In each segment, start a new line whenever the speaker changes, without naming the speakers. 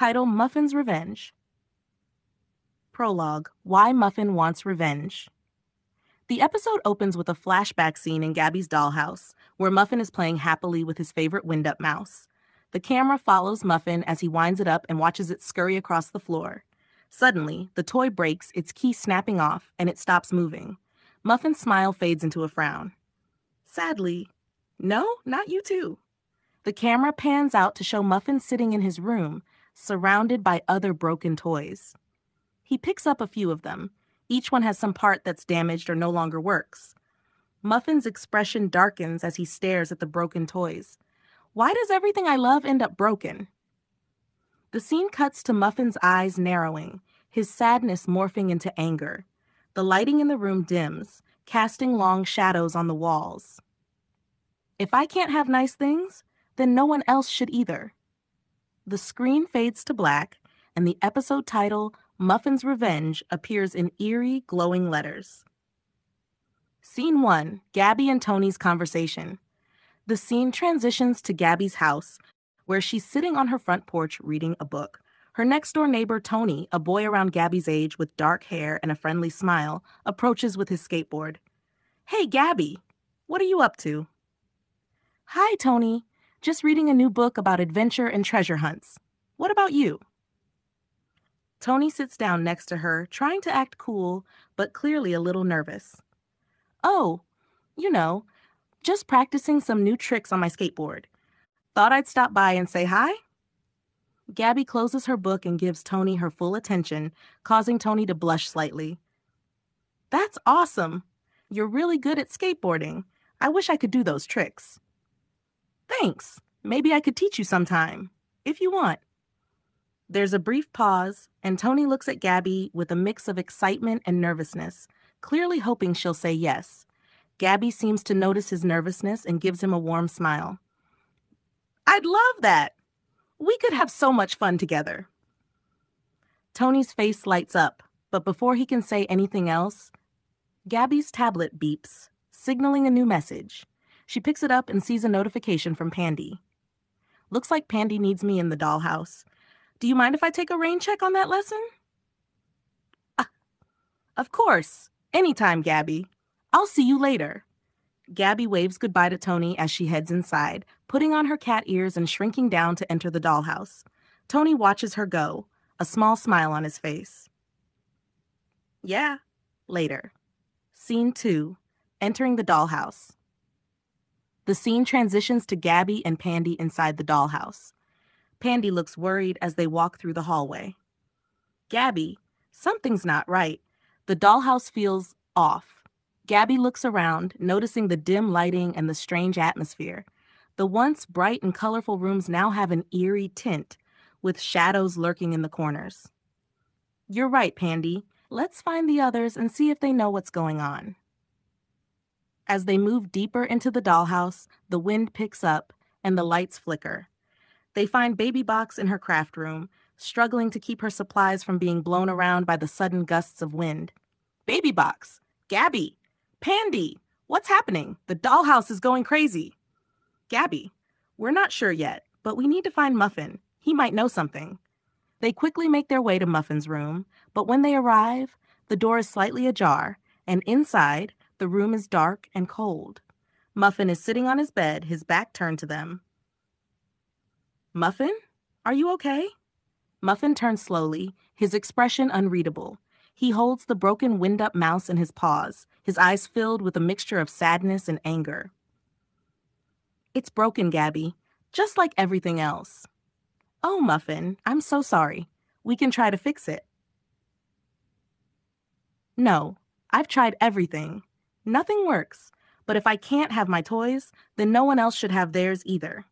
Title Muffin's Revenge. Prologue Why Muffin Wants Revenge. The episode opens with a flashback scene in Gabby's dollhouse, where Muffin is playing happily with his favorite wind up mouse. The camera follows Muffin as he winds it up and watches it scurry across the floor. Suddenly, the toy breaks, its key snapping off, and it stops moving. Muffin's smile fades into a frown. Sadly, no, not you too. The camera pans out to show Muffin sitting in his room, surrounded by other broken toys. He picks up a few of them. Each one has some part that's damaged or no longer works. Muffin's expression darkens as he stares at the broken toys. Why does everything I love end up broken? The scene cuts to Muffin's eyes narrowing, his sadness morphing into anger. The lighting in the room dims, casting long shadows on the walls. If I can't have nice things, then no one else should either the screen fades to black, and the episode title, Muffin's Revenge, appears in eerie, glowing letters. Scene 1 Gabby and Tony's conversation. The scene transitions to Gabby's house, where she's sitting on her front porch reading a book. Her next door neighbor, Tony, a boy around Gabby's age with dark hair and a friendly smile, approaches with his skateboard. Hey, Gabby, what are you up to? Hi, Tony, just reading a new book about adventure and treasure hunts. What about you? Tony sits down next to her, trying to act cool, but clearly a little nervous. Oh, you know, just practicing some new tricks on my skateboard. Thought I'd stop by and say hi? Gabby closes her book and gives Tony her full attention, causing Tony to blush slightly. That's awesome. You're really good at skateboarding. I wish I could do those tricks. Thanks. Maybe I could teach you sometime, if you want. There's a brief pause, and Tony looks at Gabby with a mix of excitement and nervousness, clearly hoping she'll say yes. Gabby seems to notice his nervousness and gives him a warm smile. I'd love that. We could have so much fun together. Tony's face lights up, but before he can say anything else, Gabby's tablet beeps, signaling a new message. She picks it up and sees a notification from Pandy. Looks like Pandy needs me in the dollhouse. Do you mind if I take a rain check on that lesson? Ah, of course. Anytime, Gabby. I'll see you later. Gabby waves goodbye to Tony as she heads inside, putting on her cat ears and shrinking down to enter the dollhouse. Tony watches her go, a small smile on his face. Yeah, later. Scene 2 Entering the Dollhouse. The scene transitions to Gabby and Pandy inside the dollhouse. Pandy looks worried as they walk through the hallway. Gabby, something's not right. The dollhouse feels off. Gabby looks around, noticing the dim lighting and the strange atmosphere. The once bright and colorful rooms now have an eerie tint, with shadows lurking in the corners. You're right, Pandy. Let's find the others and see if they know what's going on. As they move deeper into the dollhouse, the wind picks up and the lights flicker. They find Baby Box in her craft room, struggling to keep her supplies from being blown around by the sudden gusts of wind. Baby Box, Gabby, Pandy, what's happening? The dollhouse is going crazy. Gabby, we're not sure yet, but we need to find Muffin. He might know something. They quickly make their way to Muffin's room, but when they arrive, the door is slightly ajar, and inside, the room is dark and cold. Muffin is sitting on his bed, his back turned to them. Muffin, are you okay? Muffin turns slowly, his expression unreadable. He holds the broken wind up mouse in his paws, his eyes filled with a mixture of sadness and anger. It's broken, Gabby, just like everything else. Oh, Muffin, I'm so sorry. We can try to fix it. No, I've tried everything. Nothing works. But if I can't have my toys, then no one else should have theirs either.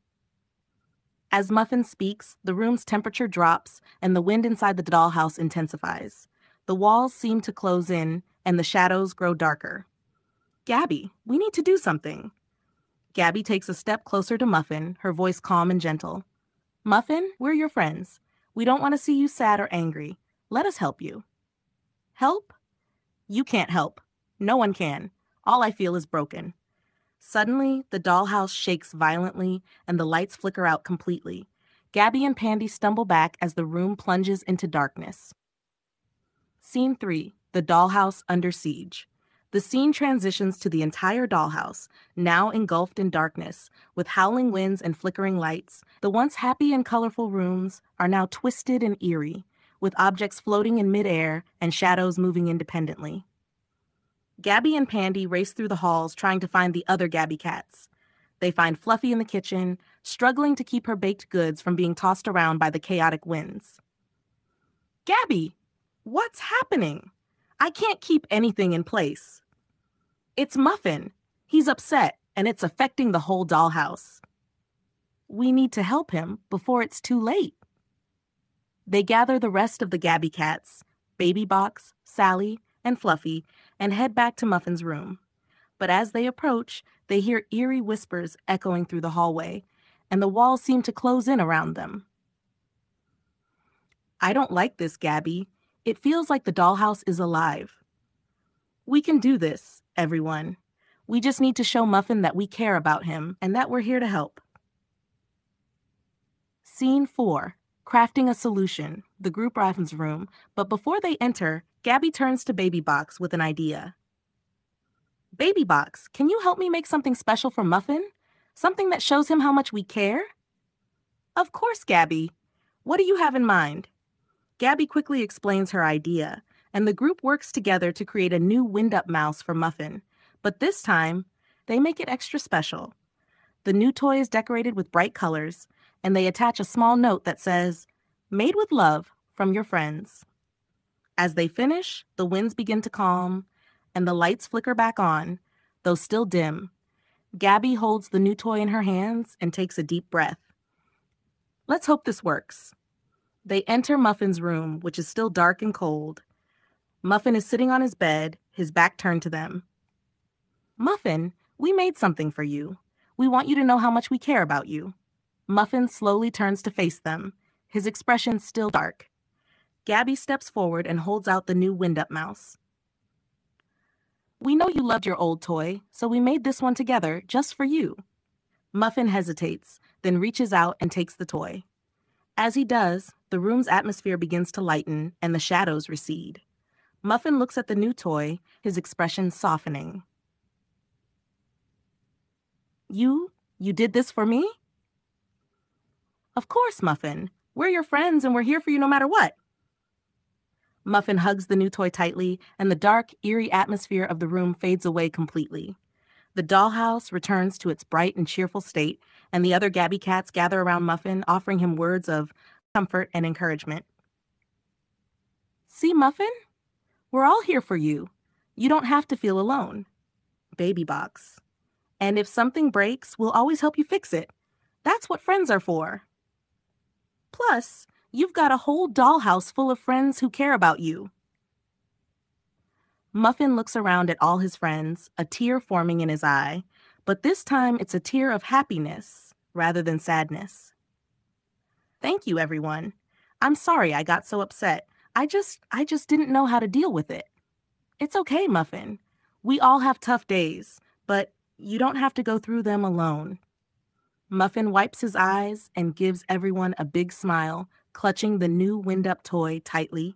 As Muffin speaks, the room's temperature drops and the wind inside the dollhouse intensifies. The walls seem to close in and the shadows grow darker. Gabby, we need to do something. Gabby takes a step closer to Muffin, her voice calm and gentle. Muffin, we're your friends. We don't want to see you sad or angry. Let us help you. Help? You can't help. No one can. All I feel is broken. Suddenly, the dollhouse shakes violently and the lights flicker out completely. Gabby and Pandy stumble back as the room plunges into darkness. Scene 3 The Dollhouse Under Siege. The scene transitions to the entire dollhouse, now engulfed in darkness, with howling winds and flickering lights. The once happy and colorful rooms are now twisted and eerie, with objects floating in midair and shadows moving independently. Gabby and Pandy race through the halls trying to find the other Gabby cats. They find Fluffy in the kitchen, struggling to keep her baked goods from being tossed around by the chaotic winds. Gabby, what's happening? I can't keep anything in place. It's Muffin. He's upset, and it's affecting the whole dollhouse. We need to help him before it's too late. They gather the rest of the Gabby cats Baby Box, Sally, and Fluffy and head back to Muffin's room. But as they approach, they hear eerie whispers echoing through the hallway, and the walls seem to close in around them. I don't like this, Gabby. It feels like the dollhouse is alive. We can do this, everyone. We just need to show Muffin that we care about him and that we're here to help. Scene 4 Crafting a Solution, the group Raven's room, but before they enter, Gabby turns to Baby Box with an idea. Baby Box, can you help me make something special for Muffin? Something that shows him how much we care? Of course, Gabby. What do you have in mind? Gabby quickly explains her idea, and the group works together to create a new wind up mouse for Muffin. But this time, they make it extra special. The new toy is decorated with bright colors, and they attach a small note that says, Made with love from your friends. As they finish, the winds begin to calm and the lights flicker back on, though still dim. Gabby holds the new toy in her hands and takes a deep breath. Let's hope this works. They enter Muffin's room, which is still dark and cold. Muffin is sitting on his bed, his back turned to them. Muffin, we made something for you. We want you to know how much we care about you. Muffin slowly turns to face them, his expression still dark. Gabby steps forward and holds out the new Windup mouse. We know you loved your old toy, so we made this one together just for you. Muffin hesitates, then reaches out and takes the toy. As he does, the room's atmosphere begins to lighten and the shadows recede. Muffin looks at the new toy, his expression softening. You, you did this for me? Of course, Muffin. We're your friends and we're here for you no matter what. Muffin hugs the new toy tightly, and the dark, eerie atmosphere of the room fades away completely. The dollhouse returns to its bright and cheerful state, and the other Gabby cats gather around Muffin, offering him words of comfort and encouragement. See, Muffin? We're all here for you. You don't have to feel alone. Baby box. And if something breaks, we'll always help you fix it. That's what friends are for. Plus, You've got a whole dollhouse full of friends who care about you. Muffin looks around at all his friends, a tear forming in his eye, but this time it's a tear of happiness rather than sadness. Thank you, everyone. I'm sorry I got so upset. I just I just didn't know how to deal with it. It's okay, Muffin. We all have tough days, but you don't have to go through them alone. Muffin wipes his eyes and gives everyone a big smile clutching the new wind up toy tightly.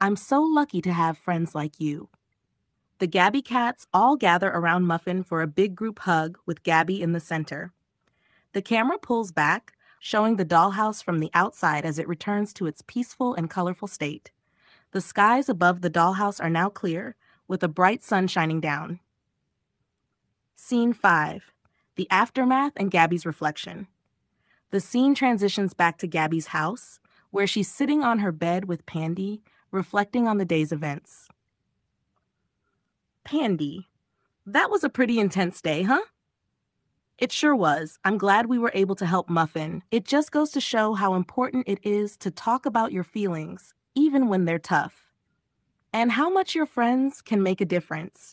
I'm so lucky to have friends like you. The Gabby cats all gather around Muffin for a big group hug with Gabby in the center. The camera pulls back, showing the dollhouse from the outside as it returns to its peaceful and colorful state. The skies above the dollhouse are now clear, with a bright sun shining down. Scene 5 The Aftermath and Gabby's Reflection. The scene transitions back to Gabby's house, where she's sitting on her bed with Pandy, reflecting on the day's events. Pandy, that was a pretty intense day, huh? It sure was. I'm glad we were able to help Muffin. It just goes to show how important it is to talk about your feelings, even when they're tough, and how much your friends can make a difference.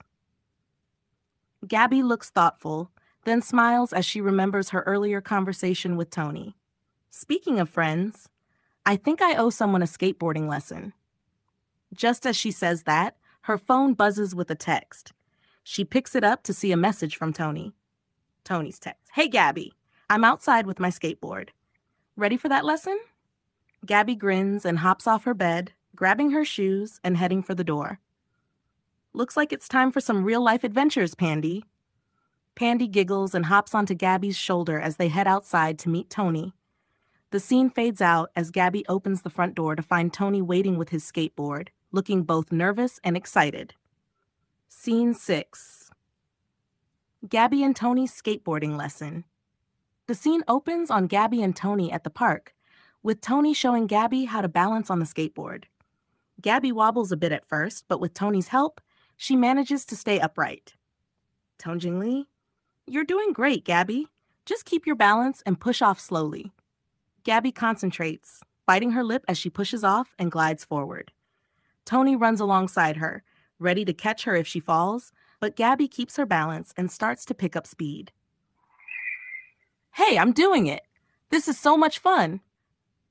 Gabby looks thoughtful, then smiles as she remembers her earlier conversation with Tony. Speaking of friends, I think I owe someone a skateboarding lesson. Just as she says that, her phone buzzes with a text. She picks it up to see a message from Tony. Tony's text Hey, Gabby, I'm outside with my skateboard. Ready for that lesson? Gabby grins and hops off her bed, grabbing her shoes and heading for the door. Looks like it's time for some real life adventures, Pandy, Pandy giggles and hops onto Gabby's shoulder as they head outside to meet Tony. The scene fades out as Gabby opens the front door to find Tony waiting with his skateboard, looking both nervous and excited. Scene 6 Gabby and Tony's skateboarding lesson. The scene opens on Gabby and Tony at the park, with Tony showing Gabby how to balance on the skateboard. Gabby wobbles a bit at first, but with Tony's help, she manages to stay upright. Tongjingli, you're doing great, Gabby. Just keep your balance and push off slowly. Gabby concentrates, biting her lip as she pushes off and glides forward. Tony runs alongside her, ready to catch her if she falls, but Gabby keeps her balance and starts to pick up speed. Hey, I'm doing it! This is so much fun!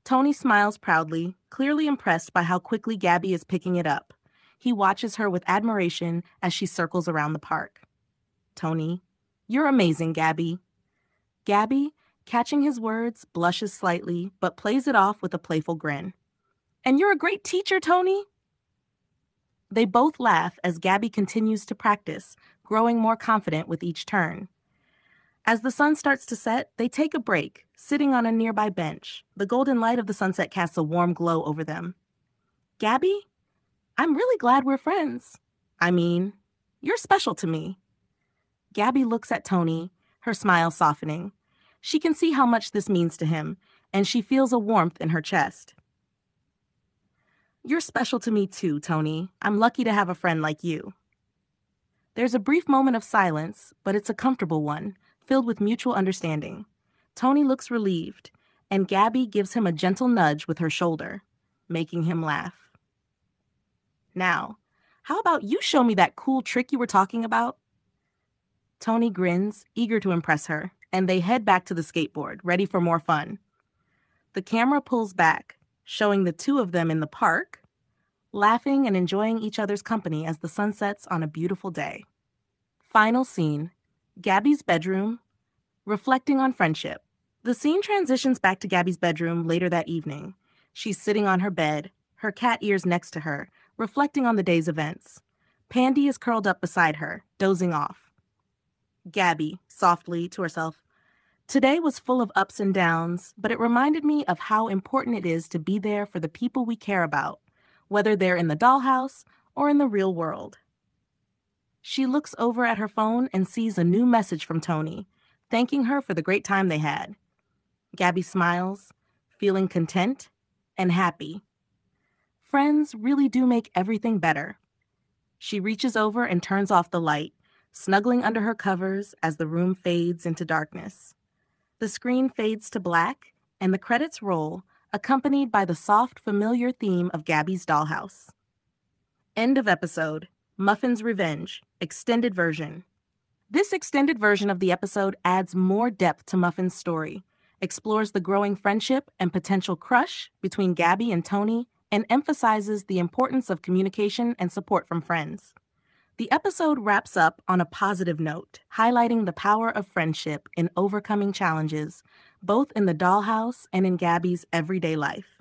Tony smiles proudly, clearly impressed by how quickly Gabby is picking it up. He watches her with admiration as she circles around the park. Tony you're amazing, Gabby. Gabby, catching his words, blushes slightly, but plays it off with a playful grin. And you're a great teacher, Tony. They both laugh as Gabby continues to practice, growing more confident with each turn. As the sun starts to set, they take a break, sitting on a nearby bench. The golden light of the sunset casts a warm glow over them. Gabby, I'm really glad we're friends. I mean, you're special to me. Gabby looks at Tony, her smile softening. She can see how much this means to him, and she feels a warmth in her chest. You're special to me too, Tony. I'm lucky to have a friend like you. There's a brief moment of silence, but it's a comfortable one, filled with mutual understanding. Tony looks relieved, and Gabby gives him a gentle nudge with her shoulder, making him laugh. Now, how about you show me that cool trick you were talking about? Tony grins, eager to impress her, and they head back to the skateboard, ready for more fun. The camera pulls back, showing the two of them in the park, laughing and enjoying each other's company as the sun sets on a beautiful day. Final scene Gabby's bedroom, reflecting on friendship. The scene transitions back to Gabby's bedroom later that evening. She's sitting on her bed, her cat ears next to her, reflecting on the day's events. Pandy is curled up beside her, dozing off. Gabby softly to herself. Today was full of ups and downs, but it reminded me of how important it is to be there for the people we care about, whether they're in the dollhouse or in the real world. She looks over at her phone and sees a new message from Tony, thanking her for the great time they had. Gabby smiles, feeling content and happy. Friends really do make everything better. She reaches over and turns off the light snuggling under her covers as the room fades into darkness. The screen fades to black, and the credits roll, accompanied by the soft, familiar theme of Gabby's dollhouse. End of episode Muffin's Revenge, extended version. This extended version of the episode adds more depth to Muffin's story, explores the growing friendship and potential crush between Gabby and Tony, and emphasizes the importance of communication and support from friends. The episode wraps up on a positive note, highlighting the power of friendship in overcoming challenges, both in the dollhouse and in Gabby's everyday life.